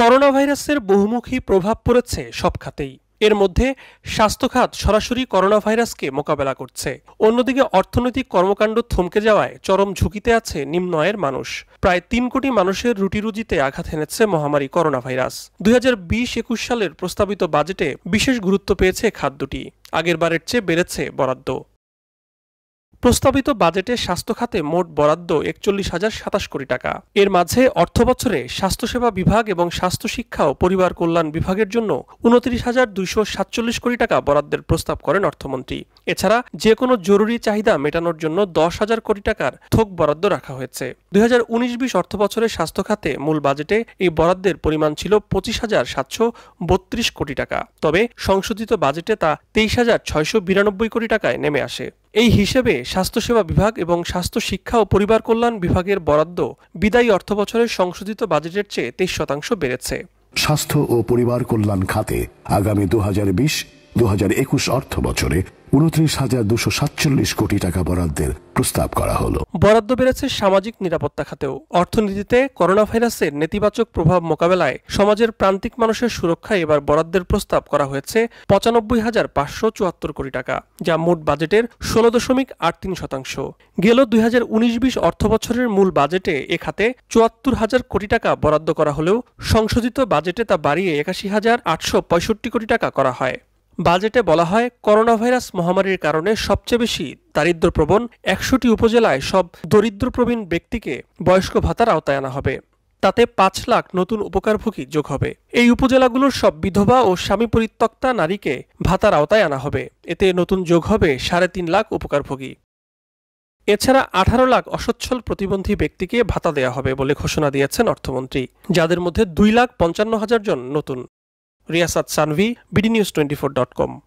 corona ভাইরাসের বহুমুখী প্রভাব পড়েছে সব খাতেই এর মধ্যে স্বাস্থ্যখাত সরাসরি করোনা ভাইরাসকে মোকাবেলা করছে অন্যদিকে অর্থনৈতিক কর্মকাণ্ড থমকে যাওয়ায় চরম ঝুঁকিতে আছে নিম্ন আয়ের মানুষ প্রায় তিন কোটি মানুষের রুটিরুজিতে আঘাত এনেছে মহামারী করোনা ভাইরাস দুই হাজার বিশ একুশ সালের প্রস্তাবিত বাজেটে বিশেষ গুরুত্ব পেয়েছে খাদ্যটি আগের বারের চেয়ে বেড়েছে বরাদ্দ প্রস্তাবিত বাজেটে স্বাস্থ্য খাতে মোট বরাদ্দ একচল্লিশ হাজার সাতাশ কোটি টাকা এর মাঝে অর্থ বছরে স্বাস্থ্যসেবা বিভাগ এবং স্বাস্থ্য শিক্ষা ও পরিবার কল্যাণ বিভাগের জন্য উনত্রিশ হাজার দুইশো সাতচল্লিশ কোটি টাকা বরাদ্দের প্রস্তাব করেন অর্থমন্ত্রী এছাড়া যে কোনো জরুরি চাহিদা মেটানোর জন্য দশ হাজার কোটি টাকার থোক বরাদ্দ রাখা হয়েছে দুই হাজার উনিশ বিশ অর্থ বছরে স্বাস্থ্য খাতে মূল বাজেটে এই বরাদ্দের পরিমাণ ছিল পঁচিশ হাজার সাতশো বত্রিশ কোটি টাকা তবে সংশোধিত বাজেটে তা তেইশ হাজার ছয়শো বিরানব্বই কোটি টাকায় নেমে আসে এই হিসেবে স্বাস্থ্যসেবা বিভাগ এবং স্বাস্থ্য শিক্ষা ও পরিবার কল্যাণ বিভাগের বরাদ্দ বিদায়ী অর্থবছরের সংশোধিত বাজেটের চেয়ে তেইশ শতাংশ বেড়েছে স্বাস্থ্য ও পরিবার কল্যাণ খাতে আগামী দু হাজার বিশ দু হাজার একুশ অর্থ বছরে উনত্রিশ হাজার দুশো সাতচল্লিশ কোটি টাকা বরাদ্দের প্রস্তাব করা হলো বরাদ্দ বেড়েছে সামাজিক নিরাপত্তা খাতেও অর্থনীতিতে করোনা ভাইরাসের নেতিবাচক প্রভাব মোকাবেলায় সমাজের প্রান্তিক মানুষের সুরক্ষায় এবার বরাদ্দের প্রস্তাব করা হয়েছে পঁচানব্বই হাজার পাঁচশো চুয়াত্তর কোটি টাকা যা মোট বাজেটের ষোলো দশমিক আট তিন শতাংশ গেল দুই হাজার উনিশ বিশ অর্থ বছরের মূল বাজেটে এ খাতে চুয়াত্তর হাজার কোটি টাকা বরাদ্দ করা হলেও সংশোধিত বাজেটে তা বাড়িয়ে একাশি হাজার আটশো পঁয়ষট্টি কোটি টাকা করা হয় বাজেটে বলা হয় করোনাভাইরাস মহামারীর কারণে সবচেয়ে বেশি দারিদ্রপ্রবণ একশোটি উপজেলায় সব দরিদ্রপ্রবীণ ব্যক্তিকে বয়স্ক ভাতার আওতায় আনা হবে তাতে পাঁচ লাখ নতুন উপকারভোগী যোগ হবে এই উপজেলাগুলোর সব বিধবা ও স্বামী পরিত্যক্তা নারীকে ভাতার আওতায় আনা হবে এতে নতুন যোগ হবে সাড়ে তিন লাখ উপকারভোগী এছাড়া আঠারো লাখ অসচ্ছল প্রতিবন্ধী ব্যক্তিকে ভাতা দেওয়া হবে বলে ঘোষণা দিয়েছেন অর্থমন্ত্রী যাদের মধ্যে দুই লাখ পঞ্চান্ন হাজার জন নতুন ৰিয়াছাদ চানভি B D news twenty four dot কম